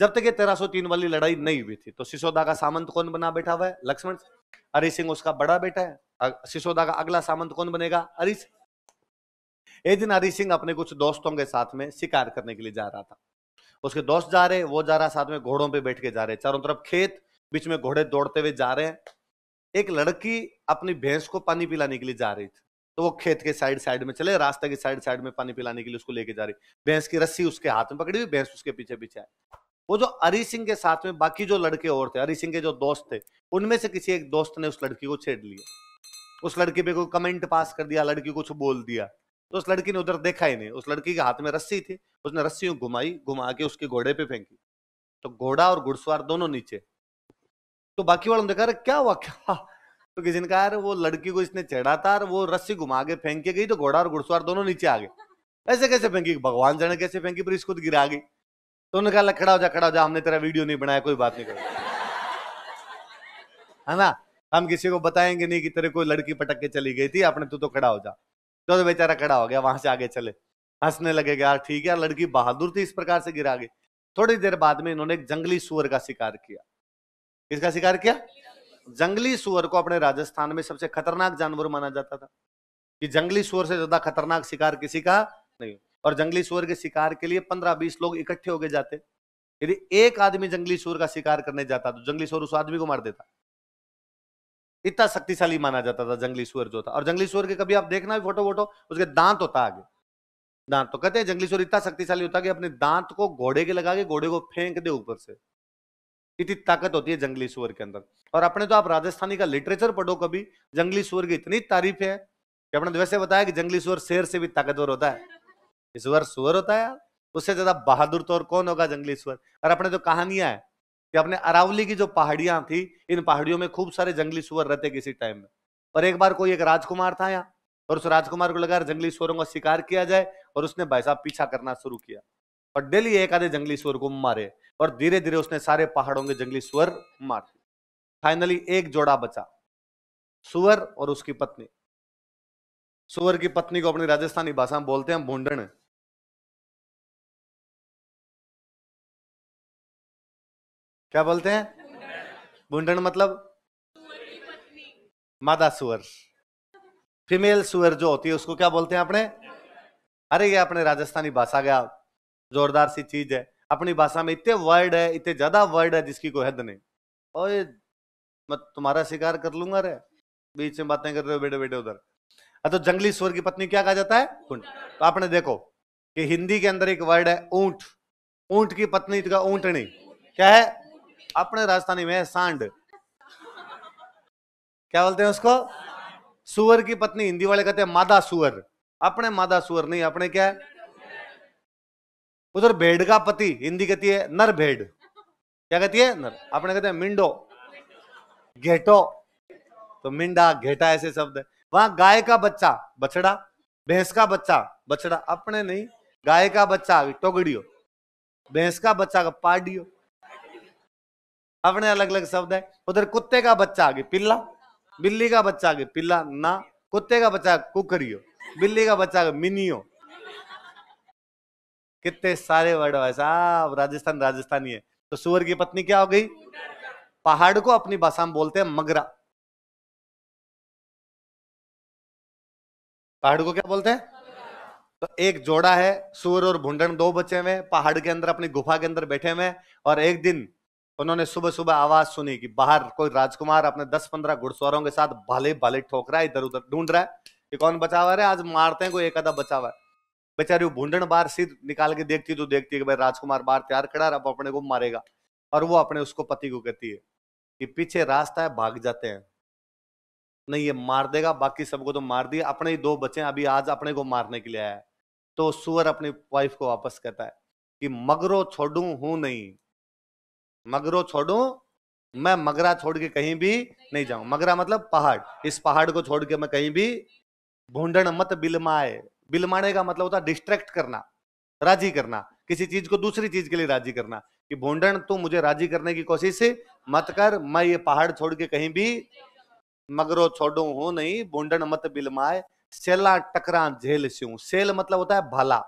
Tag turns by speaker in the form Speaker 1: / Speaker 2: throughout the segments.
Speaker 1: जब तक ये 1303 वाली लड़ाई नहीं हुई थी तो सिसोदा का सामंत कौन बना बैठा हुआ है लक्ष्मण हरि सिंह उसका बड़ा बेटा है सिसोदा का अगला सामंत कौन बनेगा हरि एक दिन हरि सिंह अपने कुछ दोस्तों के साथ में शिकार करने के लिए जा रहा था उसके दोस्त जा रहे वो जा रहा साथ में घोड़ों पे बैठ के जा रहे चारों तरफ खेत बीच में घोड़े दौड़ते हुए जा रहे हैं एक लड़की अपनी भैंस को पानी पिलाने के लिए जा रही थी तो वो खेत के साइड साइड में चले रास्ते के साइड साइड में पानी पिलाने के लिए उसको लेके जा रही भैंस की रस्सी उसके हाथ में पकड़ी हुई भैंस उसके पीछे पीछे आए वो जो अरी सिंह के साथ में बाकी जो लड़के और थे अरी सिंह के जो दोस्त थे उनमें से किसी एक दोस्त ने उस लड़की को छेड़ लिया उस लड़की पे कोई कमेंट पास कर दिया लड़की कुछ बोल दिया तो उस लड़की ने उधर देखा ही नहीं उस लड़की के हाथ में रस्सी थी उसने रस्सी घुमाई घुमा के उसके घोड़े पे फेंकी तो घोड़ा और घुड़सवार दोनों नीचे तो बाकी वालों ने देखा अरे क्या हुआ क्या तो किसी ने कहा यार वो लड़की को इसने चढ़ा था और वो रस्सी घुमा के फेंक के गई तो घोड़ा और घुड़सवार दोनों नीचे आ गए ऐसे कैसे फेंकी भगवान जाने कैसे फेंकी पर इसको तो गिरा गई तो उन्होंने कहा खड़ा हो जा खड़ा हो जा हमने तेरा वीडियो नहीं बनाया कोई बात नहीं करो है ना हम किसी को बताएंगे नहीं कि तेरे कोई लड़की पटक के चली गई थी अपने तू तो खड़ा हो जा तो, तो बेचारा खड़ा हो गया वहां से आगे चले हंसने लगे यार ठीक है लड़की बहादुर थी इस प्रकार से गिरा गई थोड़ी देर बाद में इन्होंने एक जंगली सुअर का शिकार किया किसका शिकार किया जंगली सुअर को अपने राजस्थान में सबसे खतरनाक जानवर माना जाता था कि जंगली सुअर से ज्यादा खतरनाक शिकार किसी का नहीं और जंगली सूअर के शिकार के लिए पंद्रह बीस लोग इकट्ठे होके जाते यदि एक आदमी जंगली सूअर का शिकार करने जाता तो जंगली सूअर उस आदमी को मार देता इतना शक्तिशाली माना जाता था जंगली सूअर जो था और जंगली सूअर के कभी आप देखना भी फोटो वोटो उसके दांत होता आगे दांत तो कहते हैं जंगली सूअर इतना शक्तिशाली होता कि अपने दांत को घोड़े के लगा के घोड़े को फेंक दे ऊपर से इतनी ताकत होती है जंगली सूअर के अंदर और अपने तो आप राजस्थानी का लिटरेचर पढ़ो कभी जंगली सूअर की इतनी तारीफ है कि अपने तो वैसे बताया कि जंगली सूअर शेर से भी ताकतवर होता है सुअर सुअर होता है यार उससे ज्यादा बहादुर तो और कौन होगा जंगली सुअर और अपने जो कहानियां है कि अपने अरावली की जो पहाड़ियां थी इन पहाड़ियों में खूब सारे जंगली सुअर रहते किसी टाइम में और एक बार कोई एक राजकुमार था यहाँ और उस राजकुमार को लगा जंगली सुअरों का शिकार किया जाए और उसने भाई साहब पीछा करना शुरू किया और डेली एक आधे जंगली सुअर को मारे और धीरे धीरे उसने सारे पहाड़ों के जंगली सुअर मार दिए फाइनली एक जोड़ा बचा सुअर और उसकी पत्नी सुअर की पत्नी को अपनी राजस्थानी भाषा में बोलते हैं भूडण क्या बोलते हैं बुंडन मतलब मादा सुअर फीमेल सुअर जो होती है उसको क्या बोलते हैं अपने अरे ये अपने राजस्थानी भाषा गया जोरदार सी चीज है अपनी भाषा में इतने वर्ड है इतने ज्यादा वर्ड है जिसकी कोई हद नहीं और ये मैं तुम्हारा शिकार कर लूंगा रे बीच में बातें कर रहे हो बेटे बेटे उधर अच्छा, तो जंगली सुअर की पत्नी क्या कहा जाता है कुंड तो आपने देखो कि हिंदी के अंदर एक वर्ड है ऊंट ऊंट की पत्नी तो का ऊंटनी क्या है अपने राजस्थानी में सांड क्या बोलते हैं उसको सुअर की पत्नी हिंदी वाले कहते हैं मादा सुअर अपने मादा सुअर नहीं अपने क्या उधर भेड़ का पति हिंदी कहती है नर भेड़ क्या कहती है नर अपने कहते हैं मिंडो घेटो तो मिंडा घेटा ऐसे शब्द है वहां गाय का बच्चा बछड़ा भैंस का बच्चा बछड़ा अपने नहीं गाय का बच्चा टोगड़ियो भैंस का बच्चा का पाडियो अपने अलग अलग शब्द है उधर कुत्ते का बच्चा आगे पिल्ला बिल्ली का बच्चा आगे पिल्ला ना कुत्ते का बच्चा कुकरियो बिल्ली का बच्चा आगे मिनियो कितने सारे वर्ड है साहब राजस्थान राजस्थानी है तो सुअर की पत्नी क्या हो गई पहाड़ को अपनी भाषा में बोलते हैं मगरा पहाड़ को क्या बोलते हैं तो एक जोड़ा है सूर और भुंडन दो बच्चे हुए पहाड़ के अंदर अपनी गुफा के अंदर बैठे हुए और एक दिन उन्होंने सुबह सुबह आवाज सुनी कि बाहर कोई राजकुमार अपने दस पंद्रह घुड़सवारों के साथ भाले भाले ठोक रहा है इधर उधर ढूंढ रहा है कि कौन बचा हुआ है आज मारते हैं कोई एक आधा बचा हुआ है बेचारी वो भूडन बाहर सिर निकाल के देखती तो देखती है कि भाई राजकुमार बाहर तैयार खड़ा रहा अपने को मारेगा और वो अपने उसको पति को कहती है कि पीछे रास्ता है भाग जाते हैं नहीं ये मार देगा बाकी सबको तो मार दिया अपने ही दो बचे अभी आज अपने को मारने के लिए आया है तो सुअर अपनी वाइफ को वापस कहता है कि मगरो छोड़ू हूं नहीं मगरो छोड़ू मैं मगरा छोड़ के कहीं भी नहीं जाऊं मगरा मतलब पहाड़ इस पहाड़ को छोड़ के मैं कहीं भी भूडण मत बिलमाए बिलमाने का मतलब होता है डिस्ट्रैक्ट करना राजी करना किसी चीज को दूसरी चीज के लिए राजी करना कि भूडण तू मुझे राजी करने की कोशिश मत कर मैं ये पहाड़ छोड़ के कहीं भी मगरो छोड़ू हूं नहीं भूडण मत बिलमाए सेला टकरा झेल सेल मतलब होता है भला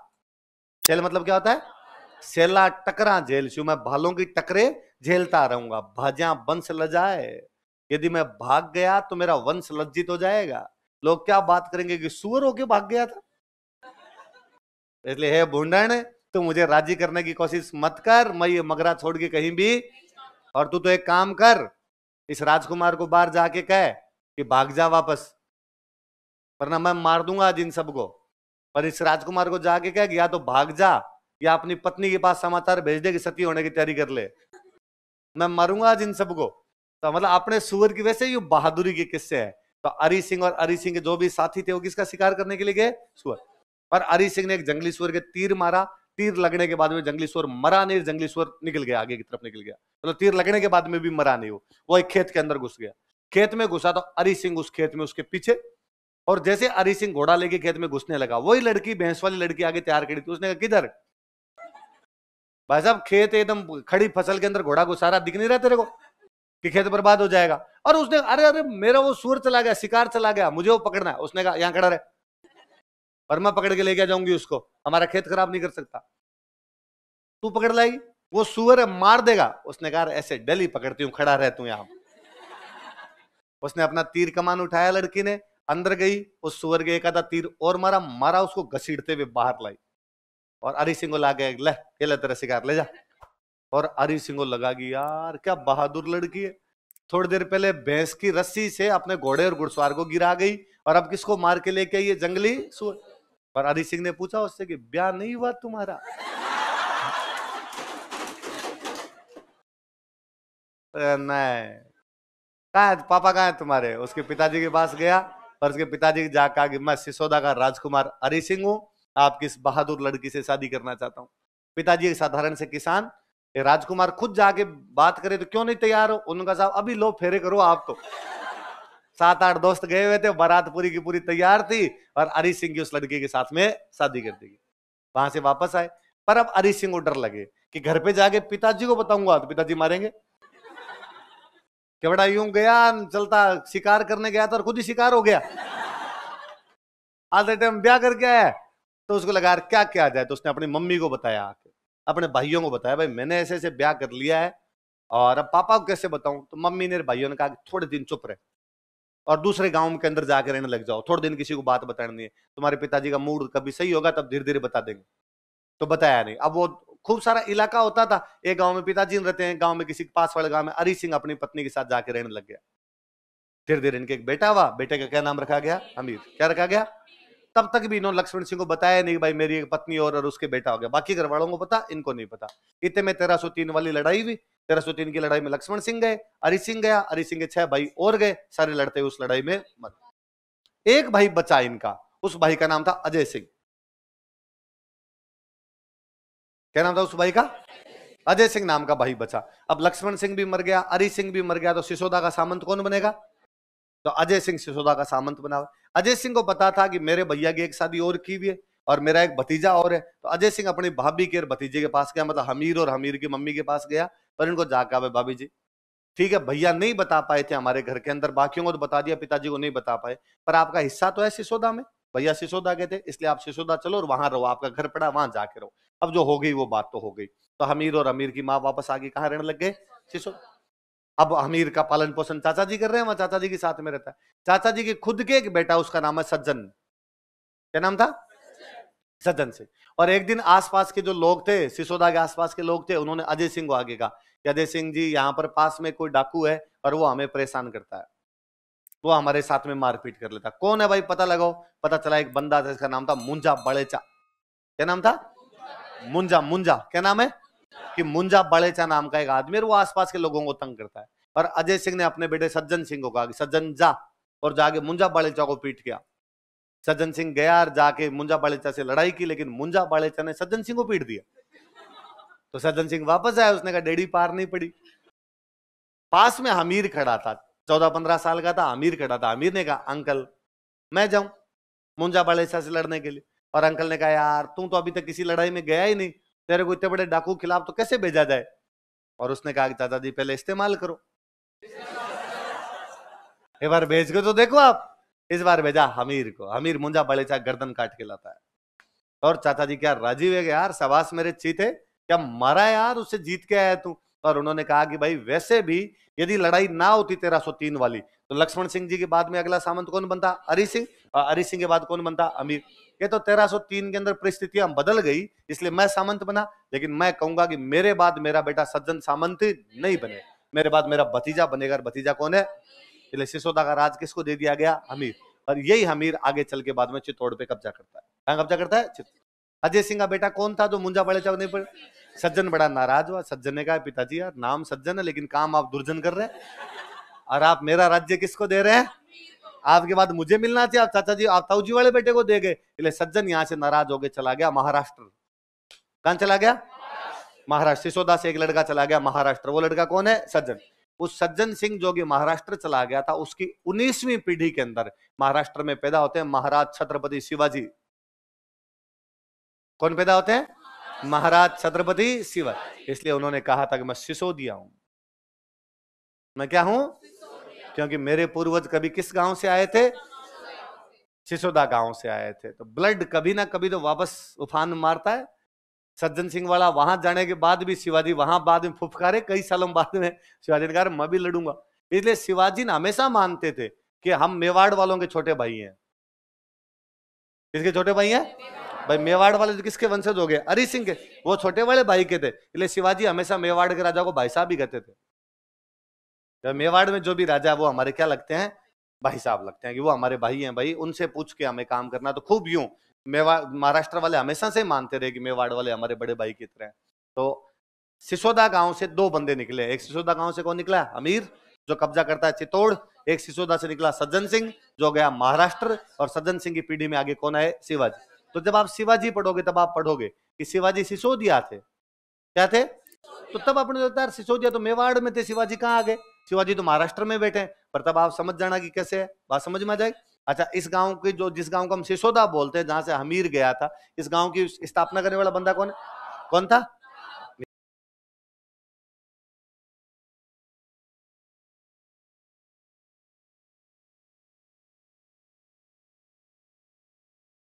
Speaker 1: सेल मतलब क्या होता है सेला टकरा झेल सू मैं भालों की टकरे झेलता रहूंगा भाजा वंश लजाए यदि मैं भाग गया तो मेरा वंश लज्जित हो जाएगा लोग क्या बात करेंगे कि सुअर होके भाग गया था इसलिए हे भूडन तू मुझे राजी करने की कोशिश मत कर मैं ये मगरा छोड़ के कहीं भी और तू तो एक काम कर इस राजकुमार को बाहर जाके कह कि भाग जा वापस वरना मैं मार दूंगा आज इन सबको पर इस राजकुमार को जाके कह या तो भाग जा या अपनी पत्नी के पास समाचार भेज दे कि सती होने की तैयारी कर ले मैं मरूंगा आज इन सबको तो मतलब अपने सूअर की वैसे ये बहादुरी के किस्से हैं तो अरि सिंह और अरि सिंह के जो भी साथी थे वो किसका शिकार करने के लिए गए सुअर और अरि सिंह ने एक जंगली सुअर के तीर मारा तीर लगने के बाद में जंगली सुअर मरा नहीं जंगली सुअर निकल गया आगे की तरफ निकल गया मतलब तो तीर लगने के बाद में भी मरा नहीं वो वो एक खेत के अंदर घुस गया खेत में घुसा तो अरि सिंह उस खेत में उसके पीछे और जैसे हरी सिंह घोड़ा लेके खेत में घुसने लगा वही लड़की भैंस वाली लड़की आगे तैयार करी थी उसने कहा किधर भाई साहब खेत एकदम खड़ी फसल के अंदर घोड़ा घुसारा दिख नहीं रहा तेरे को कि खेत बर्बाद हो जाएगा और उसने अरे अरे मेरा वो सूर चला गया शिकार चला गया मुझे वो पकड़ना है उसने कहा यहाँ खड़ा रहे पर मैं पकड़ के लेके जाऊंगी उसको हमारा खेत खराब नहीं कर सकता तू पकड़ लाएगी वो सुअर मार देगा उसने कहा ऐसे डली पकड़ती हूँ खड़ा रहती हूँ यहाँ उसने अपना तीर कमान उठाया लड़की ने अंदर गई उस सुअर के एक आधा तीर और मारा मारा उसको घसीटते हुए बाहर लाई और अरी सिंह को ला के ले ये ले तेरा शिकार ले जा और अरी सिंह लगा कि यार क्या बहादुर लड़की है थोड़ी देर पहले भैंस की रस्सी से अपने घोड़े और घुड़सवार को गिरा गई और अब किसको मार के लेके है जंगली सुअर पर अरी सिंह ने पूछा उससे कि ब्याह नहीं हुआ तुम्हारा नहीं कहा है पापा कहा है तुम्हारे उसके पिताजी के पास गया और उसके पिताजी जाकर मैं सिसोदा का राजकुमार अरी सिंह हूँ आप किस बहादुर लड़की से शादी करना चाहता हूँ पिताजी एक साधारण से किसान राजकुमार खुद जाके बात करे तो क्यों नहीं तैयार हो उनका साहब अभी लो फेरे करो आप तो सात आठ दोस्त गए हुए थे बारात पूरी की पूरी तैयार थी और हरी सिंह की उस लड़की के साथ में शादी कर दी वहां से वापस आए पर अब हरी सिंह को डर लगे कि घर पे जाके पिताजी को बताऊंगा तो पिताजी मारेंगे क्या बड़ा यूं गया चलता शिकार करने गया था और खुद ही शिकार हो गया आज टाइम ब्याह करके आया तो उसको लगा क्या क्या जाए तो उसने अपनी मम्मी को बताया आके अपने भाइयों को बताया भाई मैंने ऐसे ऐसे ब्याह कर लिया है और अब पापा को कैसे बताऊं तो मम्मी ने भाइयों ने कहा थोड़े दिन चुप रहे और दूसरे गांव के अंदर जाकर रहने लग जाओ थोड़े दिन किसी को बात नहीं है तुम्हारे पिताजी का मूड कभी सही होगा तब धीरे धीरे बता देंगे तो बताया नहीं अब वो खूब सारा इलाका होता था एक गांव में पिताजी रहते हैं गांव में किसी के पास वाले गांव में अरी सिंह अपनी पत्नी के साथ जाके रहने लग गया धीरे धीरे इनके एक बेटा हुआ बेटे का क्या नाम रखा गया अमीर क्या रखा गया तब तक भी इन्होंने लक्ष्मण सिंह को बताया नहीं भाई मेरी एक पत्नी और, और उसके बेटा हो गया बाकी घर वालों को पता इनको नहीं पता इतने में तेरह सौ तीन वाली लड़ाई हुई तेरह सौ तीन की लड़ाई में लक्ष्मण सिंह गए हरि सिंह गया हरि सिंह के छह भाई और गए सारे लड़ते उस लड़ाई में मर एक भाई बचा इनका उस भाई का नाम था अजय सिंह क्या नाम था उस भाई का अजय सिंह नाम का भाई बचा अब लक्ष्मण सिंह भी मर गया हरि सिंह भी मर गया तो सिसोदा का सामंत कौन बनेगा तो अजय सिंह सिसोदा का सामंत बना अजय सिंह को पता था कि मेरे भैया की एक शादी और की हुई है और मेरा एक भतीजा और है तो अजय सिंह अपनी भाभी के और भतीजे के पास गया मतलब हमीर और हमीर की मम्मी के पास गया पर इनको जाकर आवे भाभी जी ठीक है भैया नहीं बता पाए थे हमारे घर के अंदर बाकियों को तो बता दिया पिताजी को नहीं बता पाए पर आपका हिस्सा तो है सिसोदा में भैया सिसोदा गए थे इसलिए आप सिसोदा चलो और वहां रहो आपका घर पड़ा वहां जाके रहो अब जो हो गई वो बात तो हो गई तो हमीर और अमीर की माँ वापस आगे कहाँ रहने लग गए सिसोदा अब हमीर का पालन पोषण चाचा जी कर रहे हैं वहां चाचा जी के साथ में रहता है चाचा जी के खुद के एक बेटा उसका नाम है सज्जन क्या नाम था सज्जन से और एक दिन आसपास के जो लोग थे सिसोदा के आसपास के लोग थे उन्होंने अजय सिंह को आगे कहा कि अजय सिंह जी यहाँ पर पास में कोई डाकू है और वो हमें परेशान करता है वो हमारे साथ में मारपीट कर लेता कौन है भाई पता लगाओ पता चला एक बंदा था इसका नाम था मुंजा बड़ेचा क्या नाम था मुंजा मुंजा क्या नाम है कि मुंजा बड़ेचा नाम का एक आदमी और वो आसपास के लोगों को तंग करता है और अजय सिंह ने अपने बेटे सज्जन सिंह को कहा कि सज्जन जा और जाके मुंजा बड़ेचा को पीट गया सज्जन सिंह गया और जाके मुंजा बड़ेचा से लड़ाई की लेकिन मुंजा बड़ेचा ने सज्जन सिंह को पीट दिया तो सज्जन सिंह वापस आया उसने कहा डेडी पार नहीं पड़ी पास में हमीर खड़ा था चौदह पंद्रह साल का था हमीर खड़ा था हमीर ने कहा अंकल मैं जाऊं मुंजा बड़ेचा से लड़ने के लिए और अंकल ने कहा यार तू तो अभी तक किसी लड़ाई में गया ही नहीं तेरे को इतने बड़े डाकू खिलाफ तो कैसे भेजा जाए और उसने कहा कि दादाजी पहले इस्तेमाल करो एक बार भेज के तो देखो आप इस बार भेजा हमीर को हमीर मुंजा बड़े चा गर्दन काट के लाता है और चाचा जी क्या राजीव है यार सवास मेरे चीते क्या मारा यार उसे जीत के आया तू पर उन्होंने कहा कि भाई वैसे भी यदि लड़ाई ना होती तीन वाली तो लक्ष्मण सिंह जी के बाद में अगला सामंत कौन बनता हरि सिंह और हरि सिंह के बाद कौन बनता अमीर ये तो 1303 के अंदर परिस्थितियां बदल गई इसलिए मैं सामंत बना लेकिन मैं कहूंगा कि मेरे बाद मेरा बेटा सज्जन सामंत नहीं बने मेरे बाद मेरा भतीजा बनेगा भतीजा कौन है इसलिए सिसोदा का राज किसको दे दिया गया हमीर और यही हमीर आगे चल के बाद में चित्तौड़ पे कब्जा करता है कहा कब्जा करता है अजय सिंह का बेटा कौन था जो मुंजा बड़े चौक नहीं पड़े सज्जन बड़ा नाराज हुआ सज्जन ने कहा पिताजी यार नाम सज्जन है लेकिन काम आप दुर्जन कर रहे हैं और आप मेरा राज्य किसको दे रहे हैं आपके बाद मुझे मिलना चाहिए आप चाचा जी आप ताऊजी वाले बेटे को दे गए इसलिए सज्जन यहाँ से नाराज हो गए चला गया महाराष्ट्र कहाँ चला गया महाराष्ट्र सिसोदा से एक लड़का चला गया महाराष्ट्र वो लड़का कौन है सज्जन उस सज्जन सिंह जो कि महाराष्ट्र चला गया था उसकी उन्नीसवीं पीढ़ी के अंदर महाराष्ट्र में पैदा होते हैं महाराज छत्रपति शिवाजी कौन पैदा होते हैं महाराज छत्रपति शिव इसलिए उन्होंने कहा था कि मैं सिसोदिया हूं मैं क्या हूं क्योंकि मेरे पूर्वज कभी किस गांव से आए थे सिसोदा गांव से आए थे तो ब्लड कभी ना कभी तो वापस उफान मारता है सज्जन सिंह वाला वहां जाने के बाद भी शिवाजी वहां बाद में फुफकारे कई सालों बाद में शिवाजी ने कहा मैं भी लड़ूंगा इसलिए शिवाजी ने हमेशा मानते थे कि हम मेवाड़ वालों के छोटे भाई हैं किसके छोटे भाई हैं भाई मेवाड़ वाले तो किसके वंशज हो गए हरी सिंह के वो छोटे वाले भाई के थे इसलिए शिवाजी हमेशा मेवाड़ के राजा को भाई साहब ही कहते थे तो मेवाड़ में जो भी राजा वो हमारे क्या लगते हैं भाई साहब लगते हैं कि वो हमारे भाई हैं भाई उनसे पूछ के हमें काम करना तो खूब यूं मेवाड़ महाराष्ट्र वाले हमेशा से मानते रहे कि मेवाड़ वाले हमारे बड़े भाई की तरह तो सिसोदा गांव से दो बंदे निकले एक सिसोदा गांव से कौन निकला अमीर जो कब्जा करता है चित्तौड़ एक सिसोदा से निकला सज्जन सिंह जो गया महाराष्ट्र और सज्जन सिंह की पीढ़ी में आगे कौन आए शिवाजी तो जब आप शिवाजी पढ़ोगे तब आप पढ़ोगे कि शिवाजी सिसोदिया थे क्या थे तो तब आपने सिसोदिया तो मेवाड़ में थे शिवाजी कहाँ आ गए शिवाजी तो महाराष्ट्र में बैठे पर तब आप समझ जाना कि कैसे है बात समझ में आ जाएगी अच्छा इस गांव के जो जिस गांव को हम सिसोदा बोलते हैं जहां से हमीर गया था इस गांव की स्थापना करने वाला बंदा कौन है कौन था